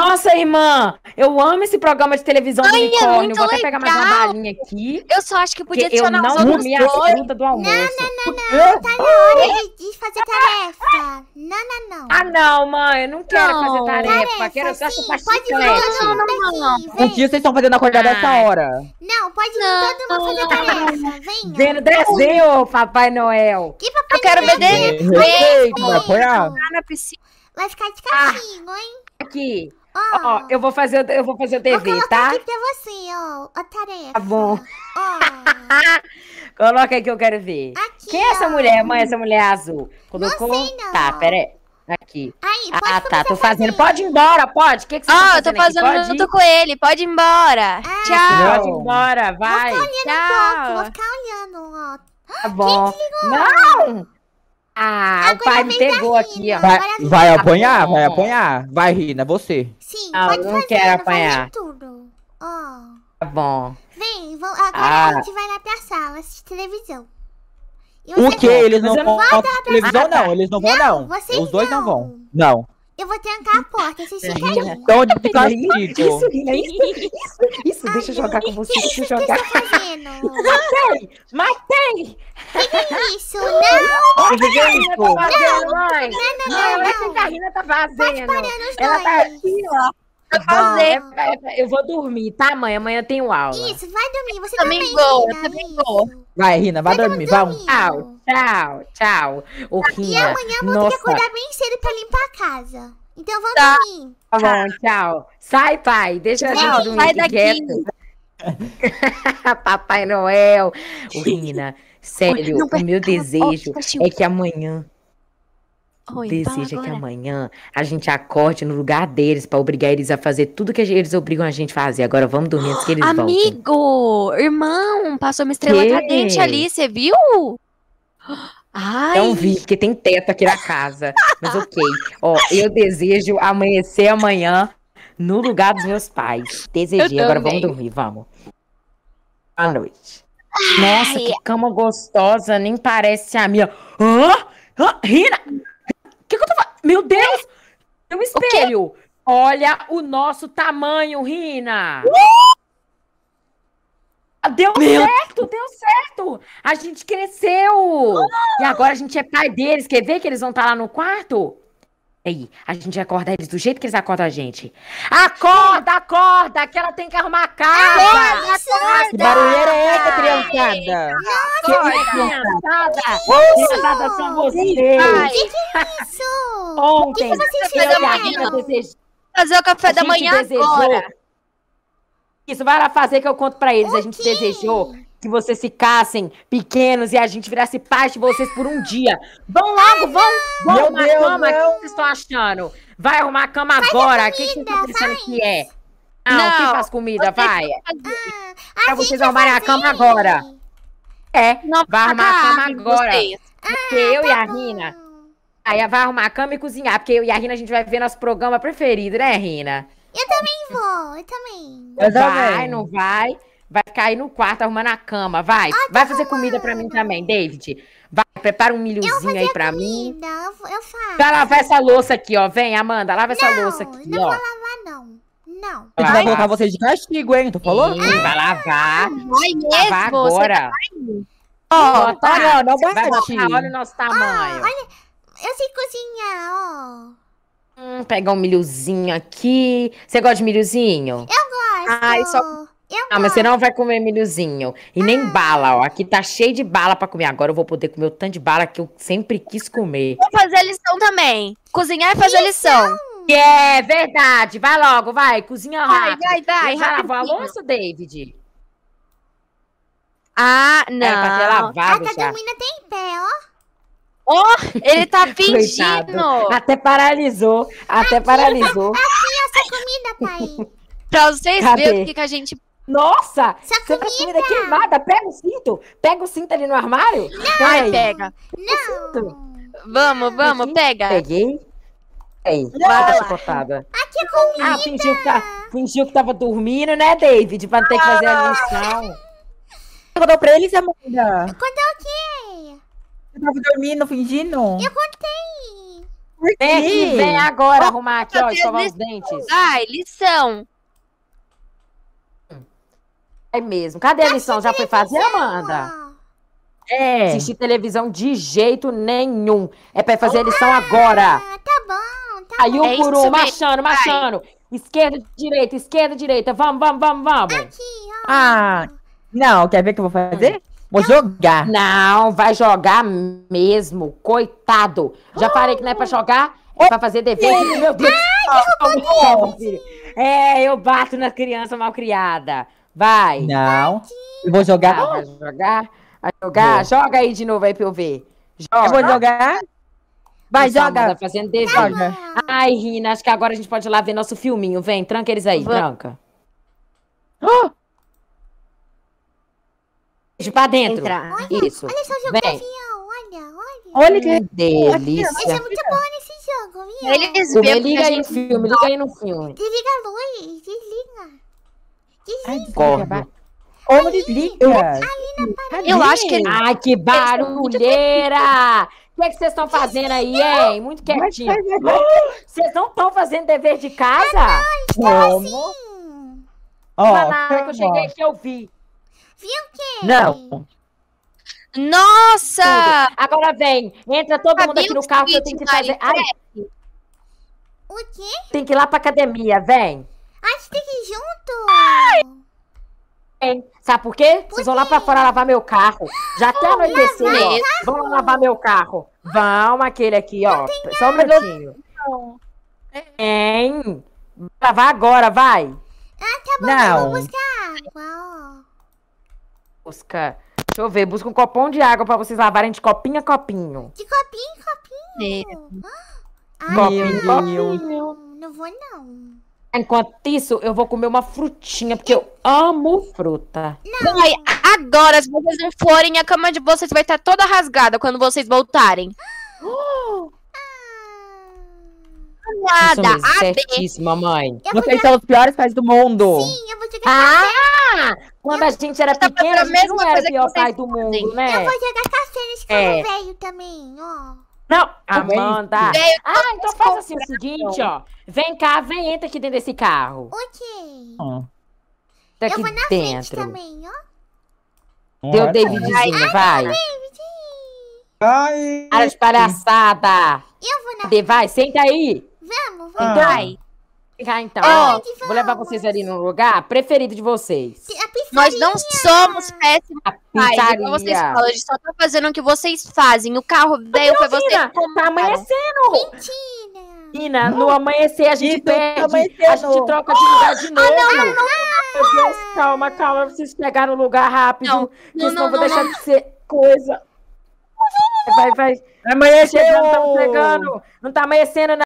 Nossa, irmã, eu amo esse programa de televisão Ai, do é unicórnio. É Vou até legal. pegar mais uma balinha aqui. Eu só acho que podia adicionar os outros dois. Eu não comi a fruta do almoço. Não, não, não, não. Tá na hora ah! de fazer tarefa. Não, não, não. Ah, não, mãe. Eu não quero não. fazer tarefa. tarefa quero sim, gastar pode não, não, não, não. O dia vocês estão fazendo acordar dessa hora. Não, pode vir todo mundo fazer tarefa. Venha. Vendo desenho, Papai Noel. Que Papai eu quero ver é desenho. Vai Vai ficar de ah. castigo, hein? Aqui. Ó, ó, eu vou fazer, eu vou fazer o TV, vou tá? aqui pra você, ó, a tarefa. Tá bom. Ó. Coloca aí que eu quero ver. Aqui, Quem é essa mulher, mãe? Essa mulher azul? Colocou? Não sei, não. Tá, peraí. Aqui. Aí, ah, tá, tô fazendo. Pode ir embora, pode. O que, que você oh, tá fazendo? Ó, tô fazendo junto com ele. Pode ir embora. Ah, Tchau. Pode ir embora, vai. Vou ficar olhando Tchau. um pouco, vou ficar olhando, ó. Tá bom. Quem que ligou? Não! Ah, Agora o pai me pegou aqui, ó. Vai, vai apanhar, vai apanhar. Vai, Rina, você. Sim, ah, pode não fazer, quero apanhar. apanhar. tudo. Ó. Oh. Tá bom. Vem, vou, agora ah. a gente vai lá pra sala assistir televisão. O que? Eles não vão televisão, não. Eles não, vão, não. Os dois não. vão. Não. Eu vou trancar a porta, você é ficam aí. Tom então, de castigo. É isso, Rina, isso, é isso, isso. Ai, deixa eu jogar com você, deixa eu jogar. O que você tá fazendo? Matei, matei. Que que é isso? Não! Olha o que a Rina tá fazendo, mãe. Não, não, não. Olha o que a Rina tá fazendo. Tá espalhando os ela dois. Ela tá aqui, ó fazer. É é eu vou dormir, tá, mãe? Amanhã tem aula. Isso, vai dormir. Você também, também vou, Rina, também vou. Vai, Rina, vai, vai dormir. tchau, tchau, tchau. Ô, tá, Rina, e amanhã eu vou nossa. ter que acordar bem cedo pra limpar a casa. Então vamos tá. dormir. Tá bom, tchau. Sai, pai. Deixa a gente dormir sai daqui. Quieto. Papai Noel. Ô, Rina, sério, não, o meu desejo oh, é que amanhã Oi, Deseja que amanhã a gente acorde no lugar deles para obrigar eles a fazer tudo que eles obrigam a gente a fazer. Agora vamos dormir antes que eles Amigo, voltem. Amigo! Irmão! Passou uma estrela que? cadente ali, você viu? Ai. Não vi, porque tem teto aqui na casa. Mas ok. Ó, eu desejo amanhecer amanhã no lugar dos meus pais. Desejei. Agora vamos dormir, vamos. Boa noite. Ai. Nossa, que cama gostosa. Nem parece a minha. Hã? Hã? Rina! Meu Deus! É um espelho! Olha o nosso tamanho, Rina! Uh! Deu Meu certo, Deus. deu certo! A gente cresceu! Uh! E agora a gente é pai deles. Quer ver que eles vão estar tá lá no quarto? Aí, a gente vai acordar eles do jeito que eles acordam a gente. Acorda, acorda, que ela tem que arrumar a casa! Acorda, acorda! Que barulheira é essa, criançada? Não! É Engraçada é são vocês! Que que é isso? Ontem, o que, que vocês fizeram? Desej... Fazer o café da manhã desejou... agora. Isso, vai lá fazer que eu conto pra eles. O a gente desejou que vocês ficassem pequenos e a gente virasse parte de vocês por um dia. Vão logo, vão, vão Meu arrumar Deus, cama. O que vocês estão achando? Vai arrumar a cama faz agora. O que vocês estão pensando que é? Não, não, quem faz comida? Vai. pra ah, vocês arrumarem a cama agora. É, vai arrumar a cama agora. Vocês. Porque ah, eu tá e a Rina. Aí vai arrumar a cama e cozinhar. Porque eu e a Rina a gente vai ver nosso programa preferido, né, Rina? Eu também vou, eu também. vai, também. não vai. Vai cair no quarto arrumando a cama, vai. Ah, vai fazer arrumando. comida pra mim também, David. Vai, prepara um milhozinho aí pra comida, mim. Eu, eu faço. Vai lavar essa louça aqui, ó. Vem, Amanda, lava não, essa louça aqui, não Não vou lavar, não. Não. A gente vai colocar vocês de castigo, hein? Tu falou? Sim, ah, vai lavar. Vai mesmo. Lavar agora. Você tá Ó, oh, tá, olha, não bate. Olha o nosso tamanho. Oh, olha, eu sei cozinhar, ó. Oh. Hum, pegar um milhozinho aqui. Você gosta de milhozinho? Eu gosto. Ai, só... Eu ah, gosto. mas você não vai comer milhozinho. E ah. nem bala, ó. Aqui tá cheio de bala pra comer. Agora eu vou poder comer o tanto de bala que eu sempre quis comer. Vou fazer lição também. Cozinhar e fazer lição. lição. É yeah, verdade. Vai logo, vai. Cozinha rápido. Vai, vai, vai. Lava a louça, David. Ah, não. Era pra ter lavado ah, tá já. dormindo tem pé, ó. Oh, ele tá fingindo. Coitado. Até paralisou. Até aqui, paralisou. Tá aqui, essa comida, pai. Tá pra vocês Cadê? verem o que, que a gente nossa! Essa comida. comida queimada, pega o cinto. Pega o cinto ali no armário. Não, Ai, pega. Não. Vamos, vamos, Aqui, pega. Peguei. Peguei. bata chicotada. É aqui é comida. Ah, fingiu que, tá, fingiu que tava dormindo, né, David? Pra não ter que fazer a ah. lição você contou pra eles, Amanda? Eu contei o quê? Você tava dormindo, fingindo? Eu contei. Por quê? Vem aqui, vem agora oh, arrumar aqui, ó, escovar os dentes. Ai, lição. É mesmo. Cadê a tá lição? Já foi fazer, Amanda? É. é. Assistir televisão de jeito nenhum. É pra fazer a lição ah, agora. Ah, tá bom, tá Aí um é por um, machando, machando. Esquerda, direita, esquerda, direita. Vamos, vamos, vamos, vamos. Aqui, ó. Ah. Não, quer ver o que eu vou fazer? Vou jogar. Não, vai jogar mesmo. Coitado. Já falei que não é pra jogar, é pra fazer dever. Meu Deus. Ai, que filho. É, eu bato na criança mal criada. Vai. Não. Eu vou jogar. Tá, vai jogar. Vai jogar. Vou. Joga aí de novo aí pra eu ver. Joga. Eu vou jogar. Vai, jogar. Então, joga. Tá fazendo dever. Ai, Rina, acho que agora a gente pode ir lá ver nosso filminho. Vem, tranca eles aí, Vamos. tranca. Oh! De pra dentro. Entrar. Olha, Isso. Olha só o Vem. avião, olha, olha. Olha que delícia. Esse é muito bom nesse jogo, viu? Eles filme, é liga aí no filme, liga aí no filme. Desliga a luz, desliga. Desliga. desliga. Eu, eu acho que ele... Ai, que barulheira! O que, é vocês estão fazendo aí, hein? Muito quietinho. Vocês não estão fazendo dever de casa? Ah, não, estão assim. Oh, que eu cheguei aqui, eu vi. Viu que? Não. Nossa! Tudo. Agora vem, entra todo mundo aqui no carro que eu tenho que fazer. Ai. É. O quê? Tem que ir lá pra academia, vem. A gente tem que ir junto. Ai. Vem. Sabe por quê? Por Vocês vão lá pra fora lavar meu carro. Já até anoiteceu, ó. Vão lavar meu carro. Vão, aquele aqui, ó. Só um minutinho. Vem. Lavar agora, vai. Ah, tá bom, Não. eu vou buscar água, ó busca. Deixa eu ver, busca um copão de água pra vocês lavarem de copinha, a copinho. De copinho, copinho? É. Ah, copinho, copinho. Não vou, não. Enquanto isso, eu vou comer uma frutinha, porque eu amo fruta. Não. agora, se vocês não forem, a cama de vocês vai estar toda rasgada quando vocês voltarem. Ah. Nada, mesmo, é certíssima, mãe. Vocês são os piores pais do mundo. Sim, eu vou chegar ah. Quando a gente era então, pequeno, a gente não era o pior pai do mundo, né? Eu vou jogar castanhas com é. velho também, ó. Não, tá Amanda. ah, então faz assim o seguinte, ó. Vem cá, vem, entra aqui dentro desse carro. Ok. Oh. Tá eu aqui vou na dentro. frente também, ó. Deu Davidzinho, vai. Ai, David. Ai. Para de palhaçada. Eu vou na frente. Vai, senta aí. Vamos, vamos. Então, vai. Ficar, então. Ó, vou levar vocês ali no lugar preferido de vocês. Nós não somos péssimos pais, igual vocês falam. A gente só tá fazendo o que vocês fazem. O carro veio foi vocês. Tá amanhecendo! Mentira! Nina, no amanhecer a gente tá perde, a gente troca de lugar de ah, novo. Ah, não, não, não, não não calma, calma, preciso pegar no lugar rápido, não, não, não, vou deixar de ser coisa. Vai, vai. Amanheceu. Chegando, não tá amanhecendo, não.